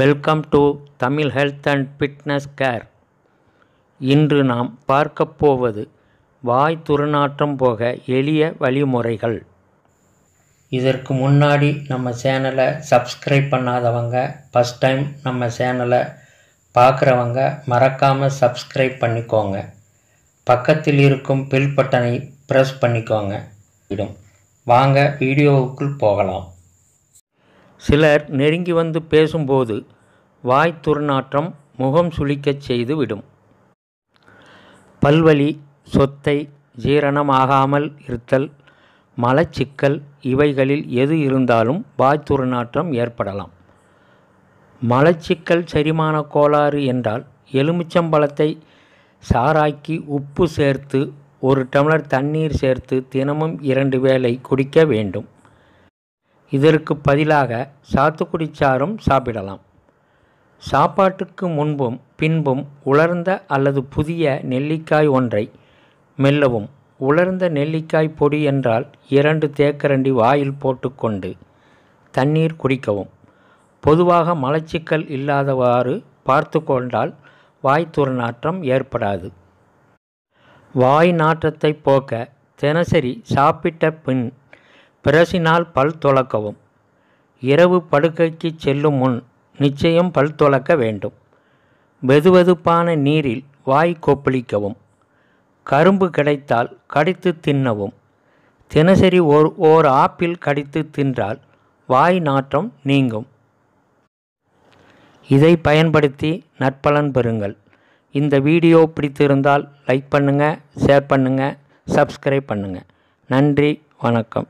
welcome to Tamil health and fitness care இன்று நாம் பார்க்கப் போவது வாய் துறநாற்றம் போக எளிய வழிமுறைகள் இதற்கு முன்னாடி நம்ம சேனலை சப்ஸ்கிரைப் பண்ணாதவங்க ஃபஸ்ட் டைம் நம்ம சேனலை பார்க்குறவங்க மறக்காமல் சப்ஸ்கிரைப் பண்ணிக்கோங்க பக்கத்தில் இருக்கும் பில் பட்டனை ப்ரெஸ் பண்ணிக்கோங்க வாங்க வீடியோவுக்குள் போகலாம் சிலர் நெருங்கி வந்து பேசும்போது வாய் துர்நாற்றம் முகம் சுளிக்கச் செய்து விடும் பல்வலி சொத்தை ஜீரணம் ஆகாமல் இருத்தல் மலச்சிக்கல் இவைகளில் எது இருந்தாலும் வாய் துர்நாற்றம் ஏற்படலாம் மலச்சிக்கல் செரிமான கோளாறு என்றால் எலுமிச்சம்பழத்தை சாராக்கி உப்பு சேர்த்து ஒரு டம்ளர் தண்ணீர் சேர்த்து தினமும் இரண்டு வேளை குடிக்க வேண்டும் இதற்கு பதிலாக சாத்துக்குடி சாறும் சாப்பிடலாம் சாப்பாட்டுக்கு முன்பும் பின்பும் உலர்ந்த அல்லது புதிய நெல்லிக்காய் ஒன்றை மெல்லவும் உலர்ந்த நெல்லிக்காய் பொடி என்றால் இரண்டு தேக்கரண்டி வாயில் போட்டுக்கொண்டு தண்ணீர் குடிக்கவும் பொதுவாக மலச்சிக்கல் இல்லாதவாறு பார்த்து கொண்டால் வாய்த்துற நாற்றம் ஏற்படாது வாய் நாற்றத்தை போக்க தினசரி சாப்பிட்ட பின் பிரசினால் பல் துளக்கவும் இரவு படுக்கைக்கு செல்லும் முன் நிச்சயம் பல் துளக்க வேண்டும் வெதுவெதுப்பான நீரில் வாய் கொப்பளிக்கவும் கரும்பு கிடைத்தால் கடித்து தின்னவும் தினசரி ஓர் ஓர் ஆப்பிள் கடித்து தின்றால் வாய் நாற்றம் நீங்கும் இதை பயன்படுத்தி நற்பலன் பெறுங்கள் இந்த வீடியோ பிடித்திருந்தால் லைக் பண்ணுங்கள் ஷேர் பண்ணுங்கள் சப்ஸ்கிரைப் பண்ணுங்கள் நன்றி வணக்கம்